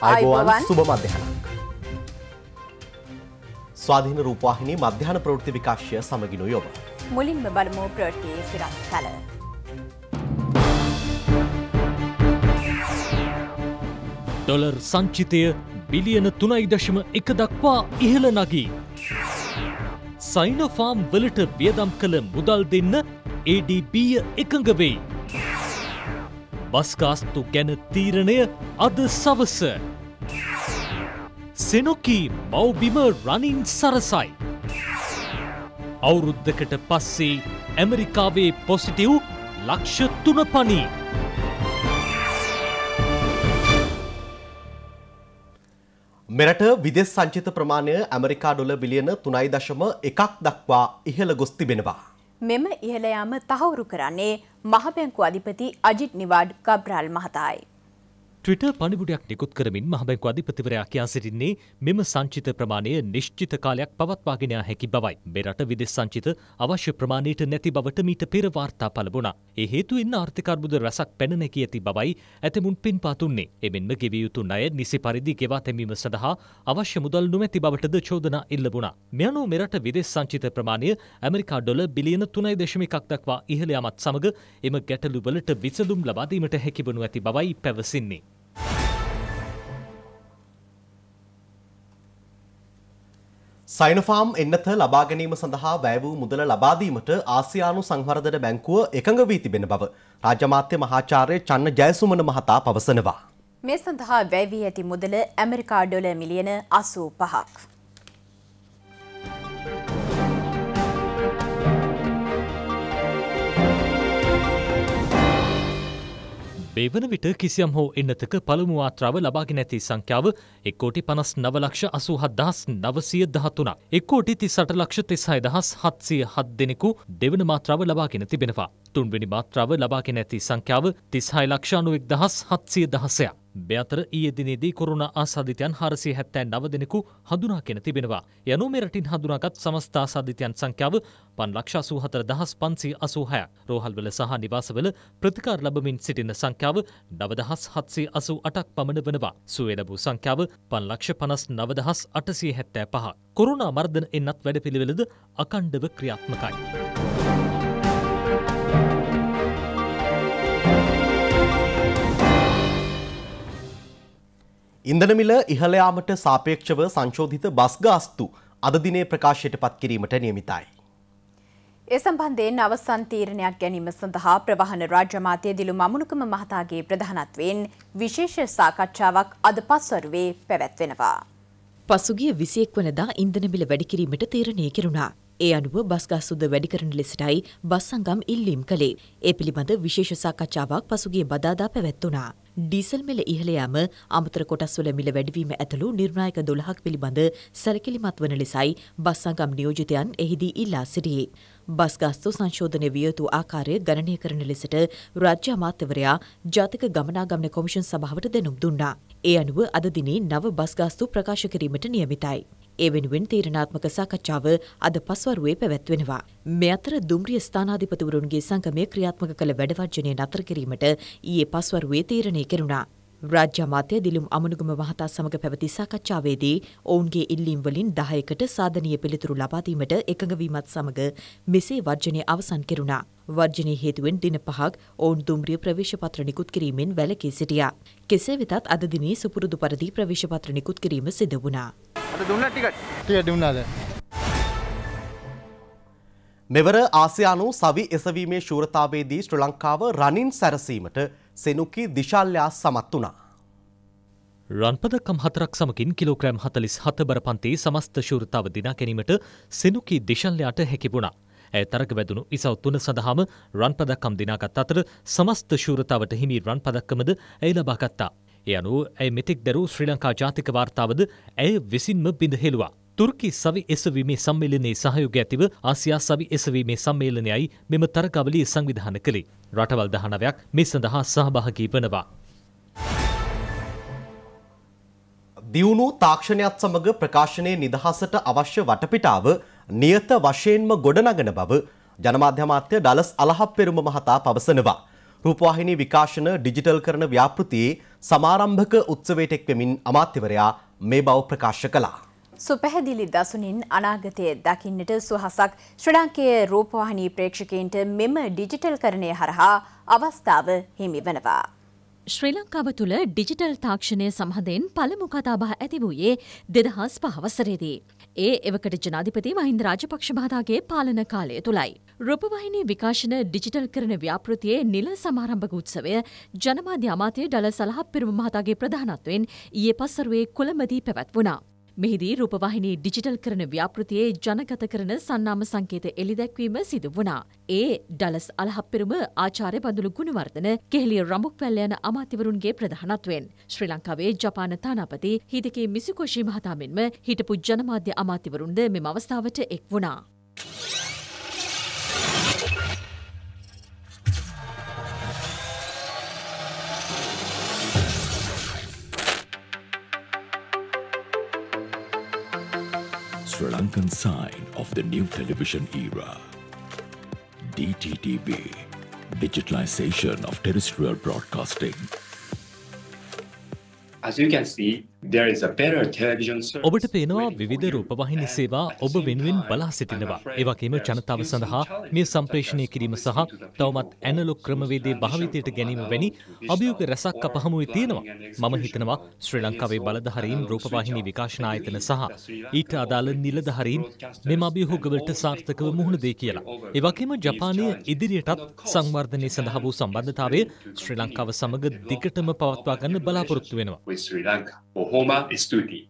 අයිබෝවන් සුබ මධ්‍යහනක්. ස්වාධීන රූපවාහිනී මධ්‍යහන ප්‍රවෘත්ති විකාශය සමගිනු යොබ. මුලින්ම බලමු ප්‍රවෘත්තියේ සිරස් තල. ඩොලර් සංචිතය බිලියන 3.1 දක්වා ඉහළ නගී. සයිනෝෆාම් වලට වියදම් කළ මුදල් දෙන්න ADB එකඟ වෙයි. බස්කාස්තු ගැන තීරණය අද සවස. සෙනොකී මව්බිම රනින් සරසයි. අවුරුද්ධකට පස්සේ ඇමරිකාවේ පොසිටිව් ලක්ෂ තුන පනී. මෙරට විදෙස් සංචිත ප්‍රමාණය ඇමරිකා ඩොල බිලියන තුනයි දශම එකක් දක්වා ඉහළ ගොස් තිබෙනවා. මෙම ඉහළ යාම තහවුරු කරන්නේ මහ බැංකු අධිපති අජිත් නිවාඩ් කබ්‍රාල් මහතායි. ට්‍රිට පනිිබුඩයක් නිකුත් කරමින් මහබැංකු අධිපතිවරයා කියා සිටින්නේ මෙම සංචිත ප්‍රමාණය නිශ්චිත කාලයක් පවත්වාගෙනයා හැකි බවයි. මෙරට විදෙස් සංචිත අවශ්‍ය ප්‍රමාණයට නැති බවට මීට පෙරවාර්තා පලබුණා. ඒ හේතුවෙන් ආර්ථිකර්බුද රැසක් පැනනැකි ඇති බවයි ඇතමුන් පින් පාතුන්නේ. එමෙන්ම ගෙවියයුතු අය නිසි පරිදි ගෙවා තැමීම සඳහා අවශ්‍ය මුදල් නොමැති බවටද චෝදනා ඉල්ලබුණා. මෙයනු මෙරට විදෙස් සංචිත ප්‍රමාණය ඇමරිකා ඩොල බිලියන තුනයි දශමිකක් දක්වා ඉහළ යමත් සමඟ එම ගැටලුවලට විසඳුම් ලබාදීමට හැකිවනු ඇති බවයි පැවසින්නේ. සයිනෆාම් එන්නත ලබා ගැනීම සඳහා වැය වූ මුදල ලබාදීමට ආසියානු සංවර්ධන බැංකුව එකඟ වී තිබෙන බව රාජ්‍යමාත්‍ය මහාචාර්ය චන්න ජයසුමන මහතා පවසනවා. මේ සඳහා වැය වී ඇති මුදල ඇමරිකා ඩොලර් මිලියන 85ක්. මේ වන විට කිසියම් හෝ එන්නතක පළමු ආත්‍රාව ලබාගෙන ඇති සංඛ්‍යාව එක් කෝටි පනස් නව ලක්ෂ අසූහත් දහස් නවසිය දහතුනක්. එක් කෝටි තිසට ලක්ෂ තිසයි දහස් හත්සිය හත් දෙනෙකු දෙවන මාත්‍රාව ලබාගෙන තිබෙනවා. තුන්වෙනි මාත්‍රාව ලබාගෙන ඇති සංඛ්‍යාව තිස්හයි ලක්ෂ අනුවෙක් දහස් හත්සිය දහසයක්. මෙතර ඊයේ දිනේදී කොරුණා ආසාදිතයන් 479 දෙනෙකු හඳුනාගෙන තිබෙනවා. යනු මෙරටින් හඳුනාගත් සමස්ත ආසාදිතයන් සංඛ්‍යාව 584586ක්. රෝහල්වල සහ නිවාසවල ප්‍රතිකාර ලැබමින් සිටින සංඛ්‍යාව 9788ක් පමණ වෙනවා. සුවේ ලැබූ සංඛ්‍යාව 559875. කොරුණා මර්ධන එන්නත් වැඩපිළිවෙලද අකණ්ඩව ක්‍රියාත්මකයි. ඉන්දනමිල ඉහළයාමට සාපේක්ෂව සංශෝධිත බස් ගාස්තු අද දිනේ ප්‍රකාශයට පත් කිරීමට නියමිතයි. ඒ සම්බන්ධයෙන් අවසන් තීරණයක් ගැනීම සඳහා ප්‍රවාහන රාජ්‍ය මාතය දිලු මමුණුකම මහතාගේ ප්‍රධානත්වයෙන් විශේෂ සාකච්ඡාවක් අද පස්වරුවේ පැවැත්වෙනවා. පසුගිය විසියෙක් වනදා ඉන්දනමිල වැඩිකිරීමට තීරණය කෙරුණා. ඒ අනුව බස්ගස්සුද වැඩිකරන ලෙසටයි බස් සංගම් ඉල්ලීම් කළේ. ඒ පිළිබඳ විශේෂ සාකච්ඡාවක් පසුගිය බදාදා පැවැත්වුණා. ඩීසල් මිල ඉහළ යාම අමතර කොටස්වල මිල වැඩිවීම ඇතුළු නිර්ණායක 12ක් පිළිබඳ සැලකිලිමත් වන ලෙසයි බස් සංගම් නියෝජිතයන් එහිදී ඉල්ලා සිටියේ. බස් ගස්තු සංශෝධනය විය යුතු ආකාරය ගණනය කරන ලෙසට රාජ්‍ය අමාත්‍යවරයා ජාතික ගමනාගමන කොමිෂන් සභාවට දෙනුම් දුන්නා. ඒ අනුව අද දිනේ නව බස් ගස්තු ප්‍රකාශ කිරීමට නියමිතයි. ඒ වෙනුවෙන් තීරණාත්මක සාකච්ඡාව අද පස්වරුවේ පැවැත්වෙනවා. මේ අතර දුම්රිය ස්ථානාධිපතිවරුන්ගේ සංගමය ක්‍රියාත්මක කළ වැඩවර්ජනය නතර කිරීමට ඊයේ පස්වරුවේ තීරණය කෙරුණා. රාජ්‍ය අමාත්‍ය දිලුම් අමනුගම මහතා සමග පැවති සාකච්ඡාවේදී ඔවුන්ගේ ඉල්ලීම් වලින් 10කට සාධනීය පිළිතුරු ලබා දීමට එකඟ වීමත් සමග මෙසේ වර්ජනය අවසන් කෙරුණා. වර්ජනය හේතුවෙන් දින පහක් ඔවුන් දුම්රිය ප්‍රවේශපත්‍ර නිකුත් කිරීමෙන් වැළකී සිටියා. කෙසේ වෙතත් අද දිනේ සුපුරුදු පරිදි ප්‍රවේශපත්‍ර නිකුත් කිරීම සිදු වුණා. අද දුන්න ටිකට් ටිකට් දුන්නාද මෙවර ආසියානු සවි එසවීමේ ශූරතාවේදී ශ්‍රී ලංකාව රනින් සැරසීමට සෙනුකි දිශාල්‍යා සමත් වුණා. රන්පදකම් හතරක් සමකින් කිලෝග්‍රෑම් 47 බර පන්ති සමස්ත ශූරතාව දිනා ගැනීමට සෙනුකි දිශාල්‍යාට හැකි වුණා. ඇය තරග වැදුණු ඉසව් තුන සඳහාම රන්පදකම් දිනාගත් අතර සමස්ත ශූරතාවට හිමි රන්පදක්කමද ඇය ලබාගත්තා. ඒ අනුව ඇය මෙතෙක් දැරූ ශ්‍රී ලංකා ජාතික වාර්තාවද ඇය විසින්ම බිඳහෙළුවා. තුර්කි සවි එසවීමේ සම්මේලනයේ සහයෝග ඇතිව ආසියා සවි එසවීමේ සම්මේලනයයි මෙම තරගවලිය සංවිධාන කළේ. රටවල් දහනවයක් මේ සඳහා සහභාගී වනවා. දියුණු තාක්ෂණයත් සමඟ ප්‍රකාශනයේ නිදහසට අවශ්‍ය වටපිටාව නියත වශයෙන්ම ගොඩනගන බව ජනමාධ්‍යමාත්‍ය ඩලස් අලහප්පෙරුම මහතා පවසනවා. රූපවාහිනී විකාශන ඩිජිටල් කරන ව්‍යාපෘතියේ සමාරම්භක උත්සවයට එක්වෙමින් අමාත්‍යවරයා මේ බව ප්‍රකාශ කළා. සුපැහැදිලි දසුනින් අනාගතය දකින්නට සුහසක් ශ්‍රී ලාංකේය රූපවාහිනී ප්‍රේක්ෂකයන්ට මෙම ඩිජිටල් කරණය හරහා අවස්ථාව හිමි වනවා. ශ්‍රී ලංකාව තුළ ඩිජිටල් තාක්ෂණය සම්හදෙන් පළමු කතාබහ ඇති වූයේ දෙදහස් පහවසරේදී. ඒ එවකට ජනාධිපති මහින්ද රාජපක්ෂ මහතාගේ පාලන කාලය තුළයි. රූපවාහිනී විකාශන ඩිජිටල් කරන ව්‍යාපෘතියේ නිල සමාරම්භක උත්සවය ජනමාධ්‍ය අමාත්‍ය ඩල සලහප්පිරුම මහතාගේ ප්‍රධානත්වයෙන් ඊයේ පස්සරුවේ කොළඹදී පැවැත් වුණා. මෙහිදී රූපවාහිනී ඩිජිටල් කරන ව්‍යාපෘතියේ ජනගත කරන සන්නාම සංකේත එළිදැක්වීම සිදු වුණා. ඒ ඩලස් අලහප්පෙරුම ආචාර්ය බඳුළු ගුණවර්ධන කෙහෙලිය රඹුක්වැල්ල යන අමාත්‍යවරුන්ගේ ප්‍රධානත්වයෙන් ශ්‍රී ලංකාවේ ජපාන තානාපති හිදකේ මිසුකෝෂි මහතා මෙන්ම හිටපු ජනමාධ්‍ය අමාත්‍යවරුන්ද මෙම අවස්ථාවට එක් වුණා. Sri Lankan sign of the new television era. DTTB, digitalization of terrestrial broadcasting. As you can see, ඔබට පේනවා විවිධ රූපවාහිනි සේවා ඔබ වෙනුවෙන් බලා සිටිනවා. ඒවගේම ජනතාව සඳහා මේ සම්ප්‍රේෂණය කිරීම සහ තවමත් ඇනලොක් ක්‍රමවේදේ භාවිතයට ගැනීම වැනි අභියෝග රැසක් අපහමුවේ තියෙනවා. මම හිතනවා ශ්‍රී ලංකාවේ බලධහරීන් රූපවාහිනි විකාශන ආයතන සහ ඊට අදාළ නිලධහරීන් මෙම අභියෝගවලට සාර්ථකව මුහුණ දෙයි කියලා. ඒවගේම ජපානය ඉදිරියටත් සංවර්ධනය සඳහා වූ සම්බන්ධතාවය ශ්‍රී ලංකාව සමඟ දිගටම පවත්වා ගන්න බලාපොරොත්තු වෙනවා. හෝමා ස්තුතියි.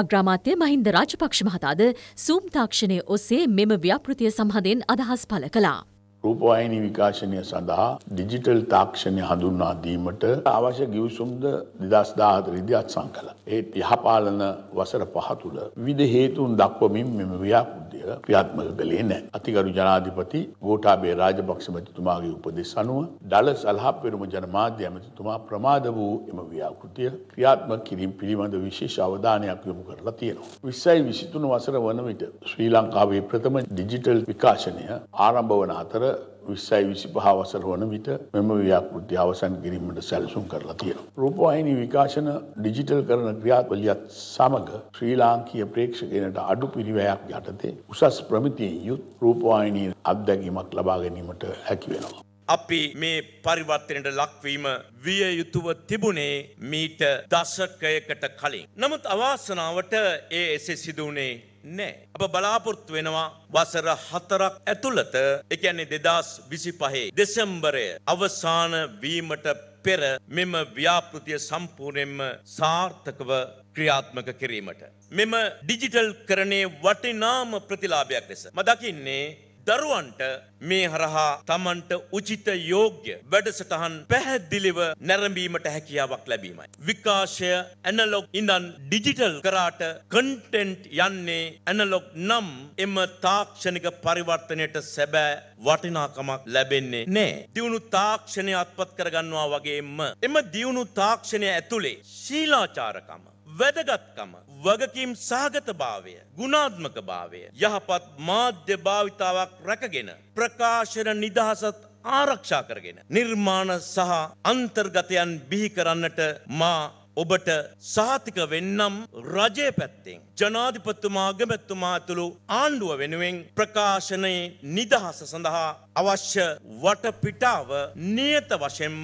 අග්‍රාමාත්‍ය මහින්ද රාජපක්ෂ මහතාද සූම් තාක්ෂණය ඔස්සේ මෙම ව්‍යාපෘතිය සම්හදෙන් අදහස් පළ කළා. රූපවාහිනි විකාශනය සඳහා ඩිජිටල් තාක්ෂණය හඳුන්වා දීමට අවශ්‍ය ගිවිසුම්ද 2014දී අත්සන් කළා. ඒ යහපාලන වසර පහ තුළ විවිධ හේතුන් දක්වමින් මෙම ව්‍යාපෘතිය ක්‍රියාත්මක කළේ නැහැ. අතිගරු ජනාධිපති ගෝඨාභය රාජපක්ෂ මැතිතුමාගේ උපදෙස් අනුව දළ සලහපෙරුම ජනමාධ්‍ය ඇමතිතුමා ප්‍රමාද වූ එම ව්‍යාකෘතිය ක්‍රියාත්මක කිරීම පිළිබඳ විශේෂ අවධානයක් යොමු කරලා තියෙනවා. 20යි 23 වසර වන විට ශ්‍රී ලංකාවේ ප්‍රථම ඩිජිටල් විකාශනය ආරම්භ වන අතර විස්සයි විසි පහවසර වන විට මෙම ව්‍යාපෘති අවසන් කිරීමට සැලසුම් කරලා තියෙනවා. රූපවාහිනී විකාශන ඩිජිටල් කරන ක්‍රියාවලියත් සමග ශ්‍රී ලාංකීය ප්‍රේක්ෂකයනට අඩු පිරිවැයක් යටතේ උසස් ප්‍රමිතියෙන් යුත් රූපවාහිනී අත්දැකීමක් ලබා ගැනීමට හැකි වෙනවා. අපි මේ පරිවර්තනයට ලක්වීම විය යුතුව තිබුණේ මීට දශකයකට කලින්. නමුත් අවාසනාවට ඒ එසේ සිදුවනේ නෑ. අප බලාපොරොත්තු වෙනවා වසර හතරක් ඇතුළත එකන්නේ දෙදස් විසි පහේ දෙසම්බරය අවසාන වීමට පෙර මෙම ව්‍යාපෘතිය සම්පූර්ණයෙන්ම සාර්ථකව ක්‍රියාත්මක කිරීමට. මෙම ඩිජිටල් කරණේ වටිනාම ප්‍රතිලාභයක් ලෙස. මදකින්නේ දරුවන්ට මේ හරහා තමන්ට උචිත යෝග්‍ය වැඩසටහන් පැහැදිලිව නැරඹීමට හැකියාවක් ලැබීමයි. විකාශය ඇනලොග් ඉඳන් ඩිජිටල් කරාට කන්ටෙන්ට් යන්නේ ඇනලොග් නම් එම තාක්ෂණික පරිවර්තනයට සැබෑ වටිනාකමක් ලැබෙන්නේ නෑ. දියුණු තාක්ෂණය අත්පත් කරගන්නවා වගේම එම දියුණු තාක්ෂණය ඇතුළේ ශීලාචාරකම වැදගත්කම වගකීම් සාගත භාවය ගුණාත්මක භාවය යහපත් මාධ්‍ය භාවිතාවක් රැකගෙන ප්‍රකාශන නිදහසත් ආරක්ෂා කරගෙන නිර්මාණ සහ අන්තර්ගතයන් බිහි කරන්නට මා ඔබට සාතික වෙන්නම් රජය පැත්තෙන් ජනාධිපත්තුමා අගමැත්තුමා ඇතුළු ආණ්ඩුව වෙනුවෙන් ප්‍රකාශනයේ නිදහස සඳහා අවශ්‍ය වටපිටාව නියත වශයෙන්ම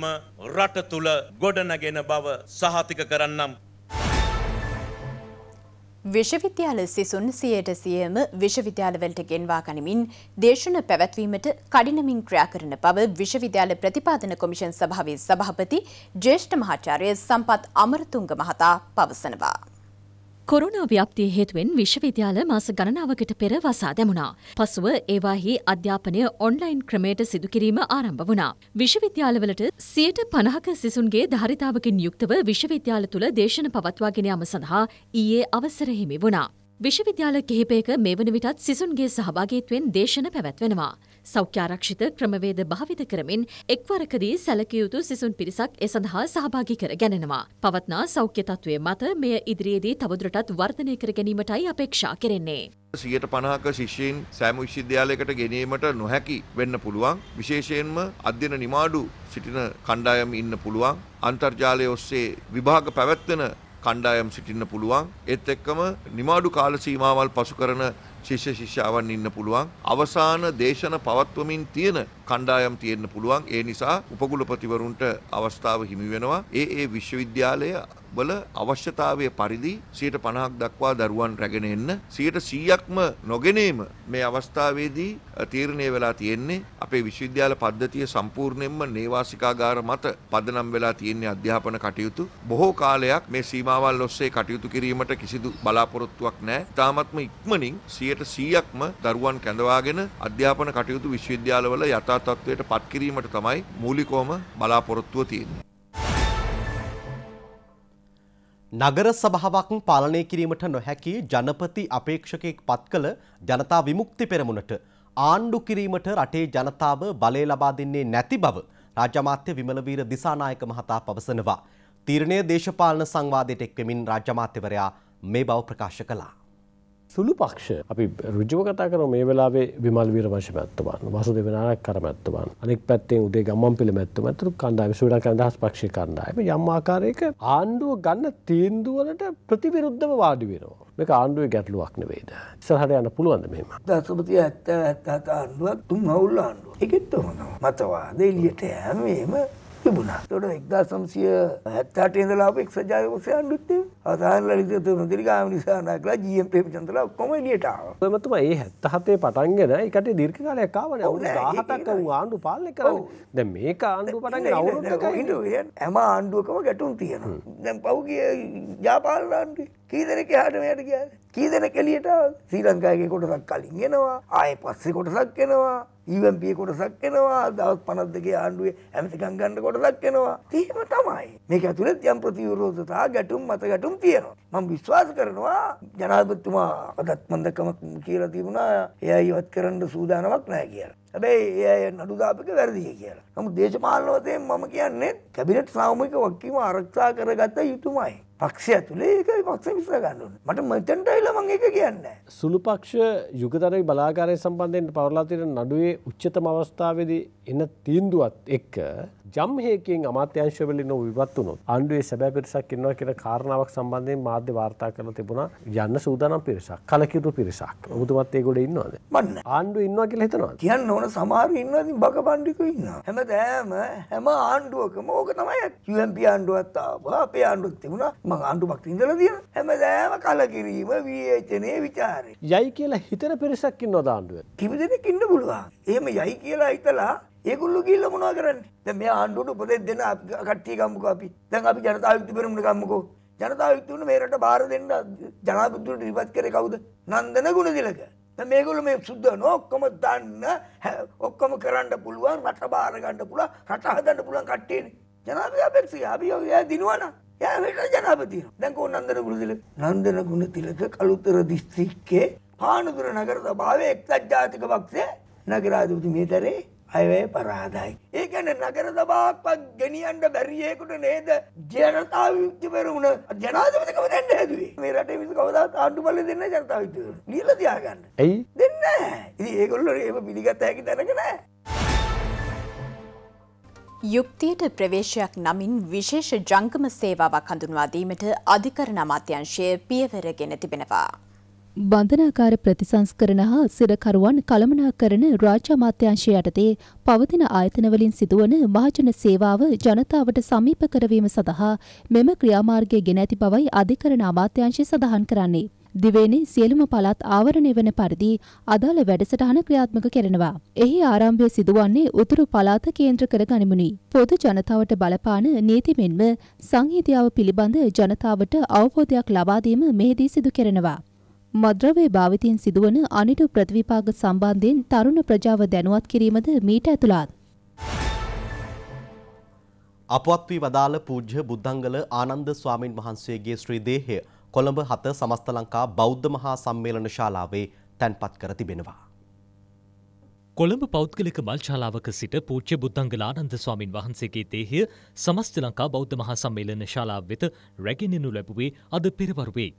රට තුළ ගොඩනගෙන බව සහතික කරන්නම් විශ්වවිද්‍යාල සිසුන් සියයට සියම විශ්වවිද්‍යාලවලට ගෙන්වා ගනිමින් දේශන පැවැත්වීමට කඩිනමින් ක්‍රියා කරන බව විශ්වවිද්‍යාල ප්‍රතිපාදන කොමිෂන් සභාවේ සභාපති ජ්‍යෙෂ්ඨ මහාචාර්ය සම්පත් අමරතුංග මහතා පවසනවා. කොරුණා ව්‍යප්තිය හේතුවෙන් විශ්වවිද්‍යාල මාස ගණනාවකට පෙර වසා දැමුණා. පසුව ඒවාහි අධ්‍යාපනය ඔන්ලයින් ක්‍රමයට සිදුකිරීම ආරම්භ වුණා. විශ්වවිද්‍යාලවලට සියයට පණහක සිසුන්ගේ ධරිතාවකින් යුක්තව විශ්වවිද්‍යාල තුළ දේශන පවත්වාගෙන යාම සඳහා ඊයේ අවසර හිමි වුණා. විශ්වවිද්‍යාල කිහිපයක මේ වන විටත් සිසුන්ගේ සහභාගීත්වෙන් දේශන පැවැත්වෙනවා. සෞඛ්‍යාරක්ෂිත ක්‍රමවේද භාවිත කරමින් එක්වරකදී සැලකියයුතු සිසුන් පිරිසක් එ සඳහා සහභාගි කර ගැනෙනවා. පවත්නා සෞඛ්‍ය තත්ත්වය මත මෙය ඉදිරියේදී තවදුරටත් වර්ධනය කර ගැනීමටයි අපේක්ෂා කරෙන්නේ. සියට පනාක ශිෂ්‍යයෙන් සෑම විශ්වවිද්‍යාලයකට ගෙනීමට නොහැකි වෙන්න පුළුවන්. විශේෂයෙන්ම අධ්‍යන නිමාඩු සිටින කණ්ඩායම් ඉන්න පුළුවන්. අන්තර්ජාලය ඔස්සේ විභාග පැවැත්වෙන කණ්ඩායම් සිටින්න පුළුවන් ඒත් එක්කම නිමාඩු කාල සීමාවල් පසු කරන ශිෂ්‍ය ශිෂ්‍යාවන් ඉන්න පුළුවන් අවසාන දේශන පවත්වමින් තියෙන කණ්ඩායම් තියෙන්න පුළුවන්. ඒ නිසා උපකුලපතිවරුන්ට අවස්ථාව හිමි වෙනවා. ඒ ඒ විශ්වවිද්‍යාලය වල අවශ්‍යතාවය පරිදි 150ක් දක්වා දරුවන් රැගෙන එන්න 100%ක්ම නොගෙනීම මේ අවස්ථාවේදී තීරණය වෙලා තියෙන්නේ අපේ විශ්වවිද්‍යාල පද්ධතිය සම්පූර්ණයෙන්ම නේවාසිකාගාර මත පදනම් වෙලා තියෙන්නේ අධ්‍යාපන කටයුතු බොහෝ කාලයක් මේ සීමාවල් ඔස්සේ කටයුතු කිරීමට කිසිදු බලාපොරොත්තුවක් නැහැ. තාමත්ම ඉක්මනින් 100%ක්ම දරුවන් කැඳවාගෙන අධ්‍යාපන කටයුතු විශ්වවිද්‍යාලවල යථා යථා තත්ත්වයට පත්කිරීමට තමයි මූලිකවම බලාපොරොත්තුව තියෙන්නේ. නගර සභාවක් පාලනය කිරීමට නොහැකි ජනපති අපේක්ෂකයෙක් පත් කළ ජනතා විමුක්ති පෙරමුණට ආණ්ඩු කිරීමට රටේ ජනතාව බලය ලබා දෙන්නේ නැති බව රාජ්‍යමාත්‍ය විමලවීර දිසානායක මහතා පවසනවා. තීරණය දේශපාලන සංවාදයට එක්වෙමින් රාජ්‍යමාත්‍යවරයා මේ බව ප්‍රකාශ කළා. සුළු පක්ෂ අපි රුජුව කතා කර මේ වෙලාවේ විමල් වීර වංශ මැත්තවන් වසු දෙවනාරක් කර මැත්තවන් අනෙක් පැත්තෙන් උදේ ගම්මන් පිළ මැත්ත මැතුරු කණ්ඩායම සුවිඩා කණ්ඩායම් පක්ෂ කණ්ඩායම යම් ආකාරයක ආණ්ඩුව ගන්න තීන්දුව වලට ප්‍රතිවිරුද්ධව වාඩි වෙනවා මේක ආණ්ඩුවේ ගැටලුවක් නෙවෙයිද ඉස්සරහට යන්න පුළුවන්ද මෙහෙම 1970 77 ආණ්ඩුවක් තුන් අවුල් ආණ්ඩුව ඒකෙත් හොනවා මතවාද එළියට යෑම එහෙම තිබුණා තොට එක්දා සම්සිය හැත්තාට ඉඳලාප එක් සජායකසයන් ුත්තේ අසාහල ලිතතු දිරිගාම නිසානා කලා ජියම් ප්‍රේම චන්තලා කොම නියටාව මතුම ඒ හැත්තහතේ පටන්ගෙන එකට දිර්ක කාලයක් කාවන ඔවුන හතක් වූ ආණ්ඩු පාලනය කරව ද මේක ආණ්ඩු පටන් අවුරුදක හිටුවය ඇම ආණ්ඩුවකම ගැටුම් තියෙන දැම් පව්ගේ ජාපාලරන්ටේ කීදෙනෙක් එහාට මෙහාට ගියාද? කීදෙනෙක් එළියට ආවද? ශ්‍රී ලංකාවේ කොටසක් කලින් එනවා, ආයේ පස්සේ කොටසක් එනවා, EMP කොටසක් එනවා, දවස් 52 ආණ්ඩුවේ ඇමතිකම් ගන්න කොටසක් එනවා. එහෙම තමයි. මේක ඇතුළේ යම් ප්‍රතිවිරෝධතා ගැටුම් මත ගැටුම් තියෙනවා. මම විශ්වාස කරනවා ජනාධපතුමා අදත්මන්දකමක් කියලා තිබුණා එය ඉවත් කරන්න සූදානමක් නෑ කියලා. හැබැයි ඒ නඩුදාපක වැරදිය කියලා. නමුත් දේශපාලනවතයෙන් මම කියන්නේ කැබිනට් සාමූහික වක්කීම ආරක්ෂා කරගත යුතුමයි. පක්ෂය ඇතුලේ ඒකයි පක්ෂ විශ්ව ගන්න ඕනේ. මට මර්චන්ට් ඇවිල්ලා මම ඒක කියන්නේ. සුළු පක්ෂ යුගතරයි බලාකාරය සම්බන්ධයෙන් පවරලා තියෙන නඩුවේ උච්චතම අවස්ථාවේදී එන තීන්දුවත් එක්ක ජම්හයකින් අමාත්‍යංශවලින් විවත් වුණොත් ආණ්ඩුවේ සැබෑ පිරිසක් ඉන්නවා කියන කාරණාවක් සම්බන්ධයෙන් මාධ්‍ය වාර්තා කරලා තිබුණා යන්න සූදානම් පිරිසක් කලකිරු පිරිසක් ඔබතුමත් ඒගොල්ලෝ ඉන්නවද මන්නේ ආණ්ඩුව ඉන්නවා කියලා හිතනවා කියන්න ඕන සමහර ඉන්නවා ඉතින් බකබණ්ඩිකෝ ඉන්නවා හැමදාම හැම ආණ්ඩුවකම ඕක තමයි UMP ආණ්ඩුවත් ආවා අපේ ආණ්ඩුවක් තිබුණා මම ආණ්ඩුවක් ඉඳලා දින හැමදාම කලකිරීම විවේචනයේ ਵਿਚාරේ යයි කියලා හිතන පිරිසක් ඉන්නවද ආණ්ඩුවේ කිමි දෙනෙක් ඉන්න පුළුවන් එහෙම යයි කියලා හිතලා ඒගොල්ලෝ ගිහිල්ලා මොනවා කරන්නේ? දැන් මේ ආණ්ඩුවට උපදෙස් දෙන්න කට්ටිය ගම්මුකෝ අපි. දැන් අපි ජනතා විමුක්ති පෙරමුණ ගම්මුකෝ. ජනතා විමුක්ති පෙරමුණ මේ රට බාර දෙන්න ජනාධිපතිතුමා ඉවත් කරේ කවුද? නන්දන ගුණතිලක. දැන් මේගොල්ලෝ මේ සුද්ධන ඔක්කොම දන්න ඔක්කොම කරන්න පුළුවන් රට බාර ගන්න පුළුවන් රට හදන්න පුළුවන් කට්ටියනේ. ජනාධිපති අපේක්ෂය අපි ඔය දිනුවනා. එයා මේකට ජනාධිපති. දැන් කොහොම නන්දන ගුණතිලක? නන්දන ගුණතිලක කළුතර දිස්ත්‍රික්කයේ පානදුර නගර සභාවේ එක්සත් ජාතික පක්ෂයේ නගරාධිපති මේතරේ අයවේ පරාදයි. ඒකැන නගර සභාක්වත් ගෙනියන්ට බැරිියෙකුට නේද ජනතාව යුක්තිපරුණ ජනාතමතකම දැන්න හැදුවේ මේ රට විස කවදත් ආණ්ඩු පල දෙන්න ජනතාවතු නිල දයාගන්න ඇයි දෙන්න ඉති ඒගොල්ල ඒම පිළිගත් හැකි තැනකන. යුක්තියට ප්‍රවේශයක් නමින් විශේෂ ජංගම සේවාවක් හඳුන්වාදීමට අධිකරණ අමාත්‍යංශය පියවර ගෙන තිබෙනවා. බන්ධනාකාර ප්‍රතිසංස්කරණ හා සිරකරුවන් කළමනාකරන රාජ්‍ය අමාත්‍යාංශය යටතේ පවතින ආයතනවලින් සිදුවන මහජන සේවාව ජනතාවට සමීප කරවීම සඳහා මෙම ක්‍රියාමාර්ගය ගෙන ඇති බවයි අධිකරණ අමාත්‍යාංශය සඳහන් කරන්නේ. දිවේනේ සියලුම පළාත් ආවරණය වන පරිදි අදාළ වැඩසටහන ක්‍රියාත්මක කරනවා. එහි ආරම්භය සිදුවන්නේ උතුරු පළාත කේන්ද්‍ර කර ගනිමුනි. පොදු ජනතාවට බලපාන නීති මෙන්ම සංහිතියාව පිළිබඳ ජනතාවට අවබෝධයක් ලබා දීම මෙහිදී සිදු කරනවා. මද්‍රව්‍ය භාවිතයෙන් සිදුවන අනිටු ප්‍රතිවිපාක සම්බන්ධයෙන් තරුණ ප්‍රජාව දැනුවත් කිරීමද මීට ඇතුළත්. අපවත් වී වදාළ පූජ්‍ය බුද්ධංගල ආනන්ද ස්වාමින් වහන්සේගේ ශ්‍රී දේහය කොළඹ හත සමස්ත ලංකා බෞද්ධ මහා සම්මේලන ශාලාවේ තැන්පත් කර තිබෙනවා. කොළඹ පෞද්ගලික මල්ශාලාවක සිට පූච්ච බුද්ධංගල ආනන්ද ස්වාමින් වහන්සේගේ දේහය සමස්ත ලංකා බෞද්ධ මහා සම්මේලන ශාලාව වෙත රැගෙනනු ලැබුවේ අද පෙරවරුවේ.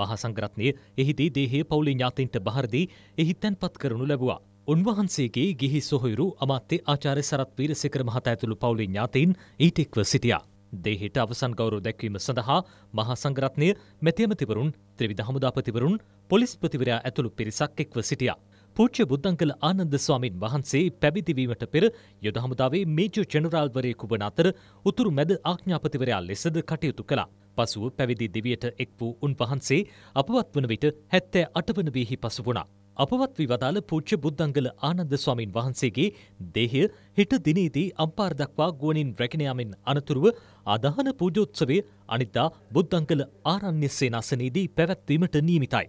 මහසංගරත්නය එහිදී දේහය පවුලි ඥාතීන්ට බහරදී එහි තැන්පත් කරනු ලැබවා. උන්වහන්සේගේ ගිහි සොහොයුරු අමාත්‍ය ආචාර්ය සරත් වීරසිකර මහතා ඇතුළු පවුලි ඥාතීන් ඊට එක්ව සිටියා. දේහයට අවසන් ගෞරව දැක්වීම සඳහා මහා සංගරත්නය මැතිඇමතිවරුන් ත්‍රවිධ හමුදාපතිවරුන් පොලිස්පතිවරයා ඇතුළු පිරිසක් එක්ව සිටියා. පූච්ච බුද්ධංකල ආනන්ද ස්වාමින් වහන්සේ පැවිදිවීමට පෙර යොද හමුදාවේ මේජෝ ජනරාල්වරයෙකු වන අතර උතුරු මැද ආඥාපතිවරයා ලෙසද කටයුතු කළා. පසුව පැවිදි දිවියට එක් වූ උන්වහන්සේ අපවත් වන විට හැත්තෑ අටවන වීහි පසු වුණා. අපවත් වී වදාළ පූච්ච බුද්ධංගල ආනන්ද ස්වාමීන් වහන්සේගේ දේහය හිට දිනීදී අම්පාර දක්වා ගුවනින් රැකෙනයාමෙන් අනතුරුව අදහන පූජෝත්සවය අනිතා බුද්ධංගල ආරණ්‍ය සේනාසනයේදී පැවැත්වීමට නීමිතයි.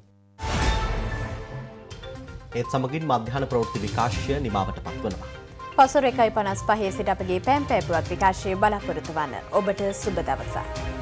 ඒත් සමගින් මධ්‍යාන ප්‍රවෘත්ති විකාශය නිමාවට පත්වනවා. පසුර එකයි පනස් පහේ සිට අපගේ පැම් පැපුවත් විකාශය බලපොරොතු වන්න ඔබට සුබ දවසා.